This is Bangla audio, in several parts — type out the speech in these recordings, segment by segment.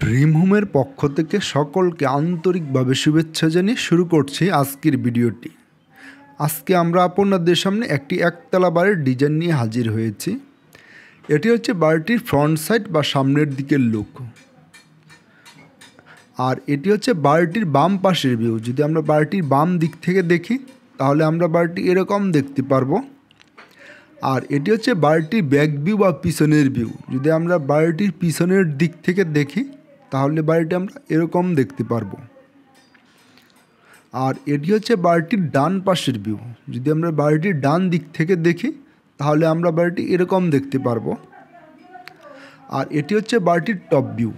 ড্রিম হোমের পক্ষ থেকে সকলকে আন্তরিকভাবে শুভেচ্ছা জানিয়ে শুরু করছি আজকের ভিডিওটি আজকে আমরা আপনাদের সামনে একটি একতলা বাড়ির ডিজাইন নিয়ে হাজির হয়েছি এটি হচ্ছে বাড়িটির ফ্রন্ট সাইড বা সামনের দিকের লুক আর এটি হচ্ছে বাড়িটির বাম পাশের ভিউ যদি আমরা বাড়িটির বাম দিক থেকে দেখি তাহলে আমরা বাড়িটি এরকম দেখতে পারবো আর এটি হচ্ছে বাড়িটির ব্যাক ভিউ বা পিছনের ভিউ যদি আমরা বাড়িটির পিছনের দিক থেকে দেখি তাহলে বাড়িটি আমরা এরকম দেখতে পারবো আর এটি হচ্ছে বাড়িটির ডান পাশের ভিউ যদি আমরা বাড়িটির ডান দিক থেকে দেখি তাহলে আমরা বাড়িটি এরকম দেখতে পারবো আর এটি হচ্ছে বাড়িটির টপ ভিউ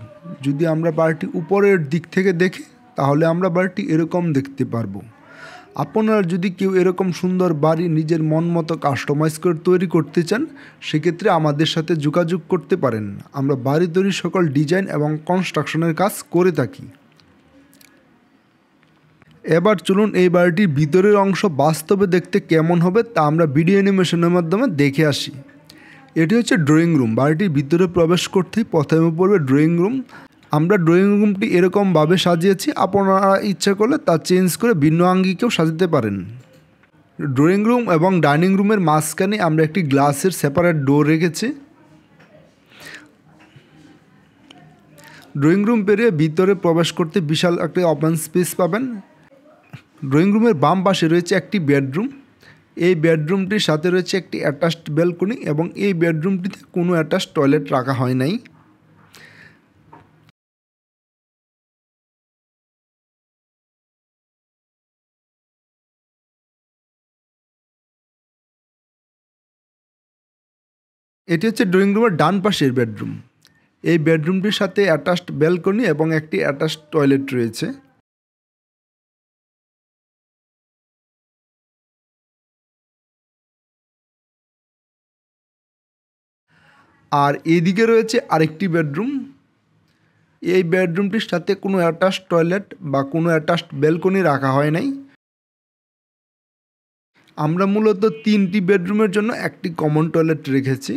যদি আমরা বাড়িটি উপরের দিক থেকে দেখি তাহলে আমরা বাড়িটি এরকম দেখতে পারবো আপনারা যদি কেউ এরকম সুন্দর বাড়ি নিজের মন মতো কাস্টমাইজ করে তৈরি করতে চান সেক্ষেত্রে আমাদের সাথে যোগাযোগ করতে পারেন আমরা বাড়ি তৈরির সকল ডিজাইন এবং কনস্ট্রাকশনের কাজ করে থাকি এবার চলুন এই বাড়িটির ভিতরের অংশ বাস্তবে দেখতে কেমন হবে তা আমরা ভিডিও অ্যানিমেশনের মাধ্যমে দেখে আসি এটি হচ্ছে ড্রয়িং রুম বাড়িটির ভিতরে প্রবেশ করতেই প্রথমে পড়বে ড্রয়িং রুম আমরা ড্রয়িং রুমটি এরকমভাবে সাজিয়েছি আপনারা ইচ্ছা করলে তা চেঞ্জ করে ভিন্ন আঙ্গিকেও সাজাতে পারেন ড্রয়িং রুম এবং ডাইনিং রুমের মাঝখানে আমরা একটি গ্লাসের সেপারেট ডোর রেখেছি ড্রয়িং রুম পেরিয়ে ভিতরে প্রবেশ করতে বিশাল একটি ওপেন স্পেস পাবেন ড্রয়িং রুমের বাম পাশে রয়েছে একটি বেডরুম এই বেডরুমটির সাথে রয়েছে একটি অ্যাটাচড ব্যালকনি এবং এই বেডরুমটিতে কোনো অ্যাটাচ টয়লেট রাখা হয় নাই এটি হচ্ছে ড্রয়িং রুমের ডান পাশের বেডরুম এই বেডরুমটির সাথে অ্যাটাচড ব্যালকনি এবং একটি অ্যাটাচ টয়লেট রয়েছে আর এদিকে রয়েছে আরেকটি বেডরুম এই বেডরুমটির সাথে কোনো অ্যাটাচ টয়লেট বা কোনো অ্যাটাচড ব্যালকনি রাখা হয় নাই আমরা মূলত তিনটি বেডরুমের জন্য একটি কমন টয়লেট রেখেছি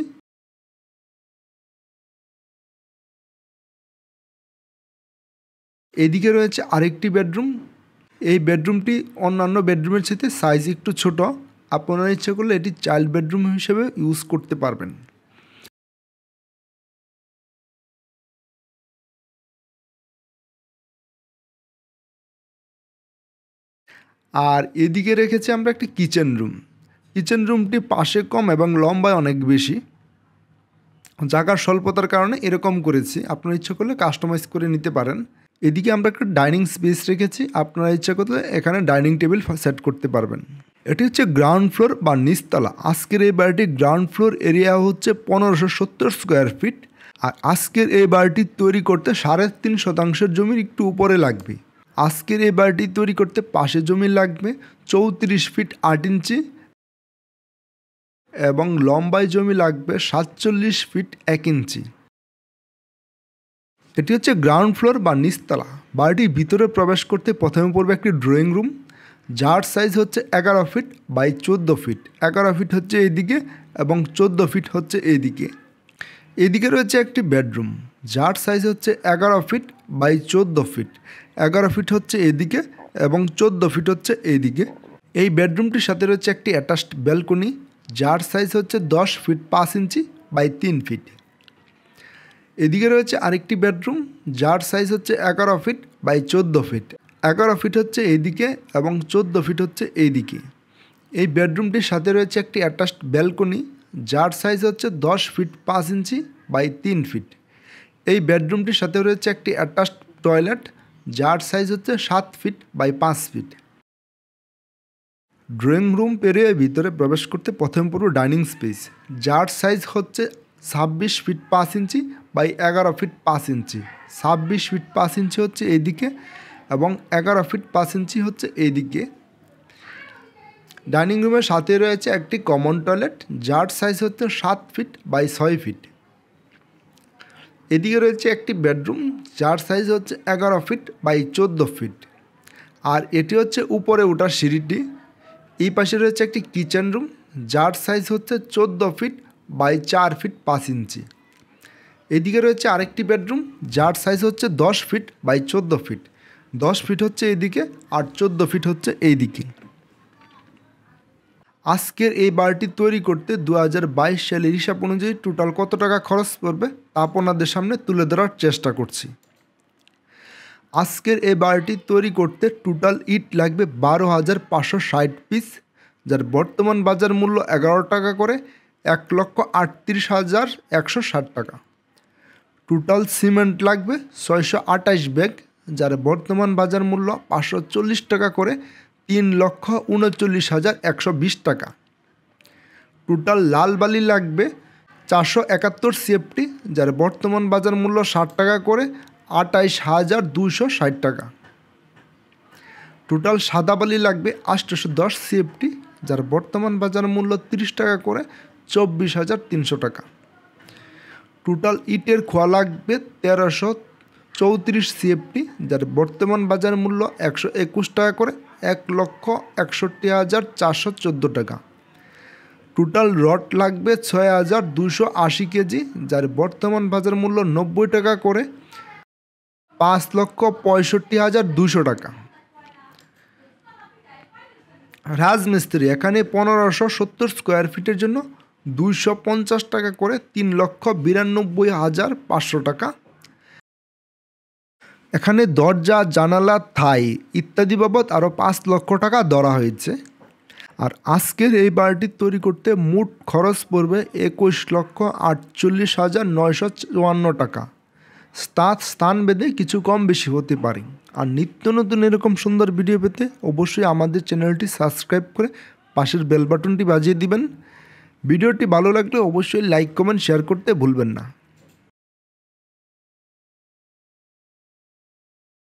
এদিকে রয়েছে আরেকটি বেডরুম এই বেডরুমটি অন্যান্য বেডরুমের সাথে সাইজ একটু ছোট আপনারা ইচ্ছে করলে এটি চাইল্ড বেডরুম হিসেবে ইউজ করতে পারবেন আর এদিকে রেখেছি আমরা একটি কিচেন রুম কিচেন রুমটি পাশে কম এবং লম্বায় অনেক বেশি জায়গার স্বল্পতার কারণে এরকম করেছি আপনার ইচ্ছে করলে কাস্টমাইজ করে নিতে পারেন এদিকে আমরা একটা ডাইনিং স্পেস রেখেছি আপনারা ইচ্ছা করলে এখানে ডাইনিং টেবিল সেট করতে পারবেন এটি হচ্ছে গ্রাউন্ড ফ্লোর বা নিচতলা আজকের এই বাড়িটির গ্রাউন্ড ফ্লোর এরিয়া হচ্ছে পনেরোশো সত্তর স্কোয়ার ফিট আর আজকের এই বাড়িটি তৈরি করতে সাড়ে তিন শতাংশের জমির একটু উপরে লাগবে আজকের এই বাড়িটি তৈরি করতে পাশে জমি লাগবে চৌত্রিশ ফিট আট ইঞ্চি এবং লম্বায় জমি লাগবে সাতচল্লিশ ফিট এক ইঞ্চি এটি হচ্ছে গ্রাউন্ড ফ্লোর বা নিচতলা বাড়িটির ভিতরে প্রবেশ করতে প্রথমে পড়বে একটি ড্রয়িং রুম যার সাইজ হচ্ছে এগারো ফিট বাই চোদ্দ ফিট এগারো ফিট হচ্ছে এদিকে এবং চোদ্দো ফিট হচ্ছে এদিকে এদিকে রয়েছে একটি বেডরুম যার সাইজ হচ্ছে এগারো ফিট বাই চোদ্দো ফিট এগারো ফিট হচ্ছে এদিকে এবং চোদ্দো ফিট হচ্ছে এদিকে এই বেডরুমটির সাথে রয়েছে একটি অ্যাটাচড ব্যালকনি যার সাইজ হচ্ছে দশ ফিট পাঁচ ইঞ্চি বাই তিন ফিট এদিকে রয়েছে আরেকটি বেডরুম যার সাইজ হচ্ছে এগারো ফিট বাই চোদ্দো ফিট এগারো ফিট হচ্ছে এইদিকে এবং চোদ্দো ফিট হচ্ছে এইদিকে এই বেডরুমটির সাথে রয়েছে একটি অ্যাটাস্ট ব্যালকনি যার সাইজ হচ্ছে দশ ফিট পাঁচ ইঞ্চি বাই তিন ফিট এই বেডরুমটির সাথে রয়েছে একটি অ্যাটাস্ট টয়লেট যার সাইজ হচ্ছে সাত ফিট বাই পাঁচ ফিট ড্রয়িং রুম পেরিয়ে ভিতরে প্রবেশ করতে প্রথম পুরো ডাইনিং স্পেস যার সাইজ হচ্ছে ছাব্বিশ ফিট পাঁচ ইঞ্চি বাই এগারো ফিট পাঁচ ইঞ্চি ছাব্বিশ ফিট পাঁচ ইঞ্চি হচ্ছে এদিকে এবং এগারো ফিট পাঁচ ইঞ্চি হচ্ছে এইদিকে ডাইনিং রুমের সাথে রয়েছে একটি কমন টয়লেট যার সাইজ হচ্ছে সাত ফিট বাই ছয় ফিট এদিকে রয়েছে একটি বেডরুম যার সাইজ হচ্ছে এগারো ফিট বাই চোদ্দ ফিট আর এটি হচ্ছে উপরে ওঠার সিঁড়িটি এই পাশে রয়েছে একটি কিচেন রুম যার সাইজ হচ্ছে চোদ্দ ফিট বাই চার ফিট পাঁচ ইঞ্চি এদিকে রয়েছে আরেকটি বেডরুম যার সাইজ হচ্ছে দশ ফিট বাই চোদ্দ ফিট দশ ফিট হচ্ছে এদিকে আর চোদ্দ ফিট হচ্ছে এই দিকে আজকের এই বাড়িটি তৈরি করতে দু হাজার সালের হিসাব অনুযায়ী টোটাল কত টাকা খরচ পড়বে তা আপনাদের সামনে তুলে ধরার চেষ্টা করছি আজকের এই বাড়িটি তৈরি করতে টোটাল ইট লাগবে বারো হাজার পাঁচশো ষাট পিস যার বর্তমান বাজার মূল্য এগারো টাকা করে এক লক্ষ আটত্রিশ হাজার একশো ষাট টাকা টোটাল সিমেন্ট লাগবে ছয়শো আটাইশ ব্যাগ যার বর্তমান বাজার মূল্য পাঁচশো চল্লিশ টাকা করে তিন লক্ষ উনচল্লিশ হাজার একশো বিশ টাকা টোটাল লাল বালি লাগবে চারশো একাত্তর সিএফটি যার বর্তমান বাজার মূল্য ষাট টাকা করে আটাইশ হাজার দুশো ষাট টাকা টোটাল সাদা বালি লাগবে আষ্টশো দশ সিএফটি যার বর্তমান বাজার মূল্য তিরিশ টাকা করে চব্বিশ হাজার তিনশো টাকা টোটাল ইটের খোয়া লাগবে তেরোশো চৌত্রিশ সিএফটি যার বর্তমান বাজার মূল্য একশো একুশ টাকা করে এক লক্ষ একষট্টি হাজার চারশো চোদ্দো টাকা টোটাল রড লাগবে ছয় হাজার দুশো আশি কেজি যার বর্তমান বাজার মূল্য নব্বই টাকা করে পাঁচ লক্ষ পঁয়ষট্টি হাজার দুশো টাকা রাজমিস্ত্রি এখানে পনেরোশো সত্তর স্কোয়ার ফিটের জন্য দুইশো পঞ্চাশ টাকা করে তিন লক্ষ বিরানব্বই হাজার পাঁচশো টাকা এখানে দরজা জানালা থাই ইত্যাদি বাবদ আরও পাঁচ লক্ষ টাকা ধরা হয়েছে আর আজকের এই বাড়িটি তৈরি করতে মোট খরচ পড়বে একুশ লক্ষ আটচল্লিশ হাজার নয়শো চুয়ান্ন টাকা স্থান স্থান বেঁধে কিছু কম বেশি হতে পারে আর নিত্য নতুন এরকম সুন্দর ভিডিও পেতে অবশ্যই আমাদের চ্যানেলটি সাবস্ক্রাইব করে পাশের বেল বাটনটি বাজিয়ে দিবেন ভিডিওটি ভালো লাগলে অবশ্যই লাইক কমেন্ট শেয়ার করতে ভুলবেন না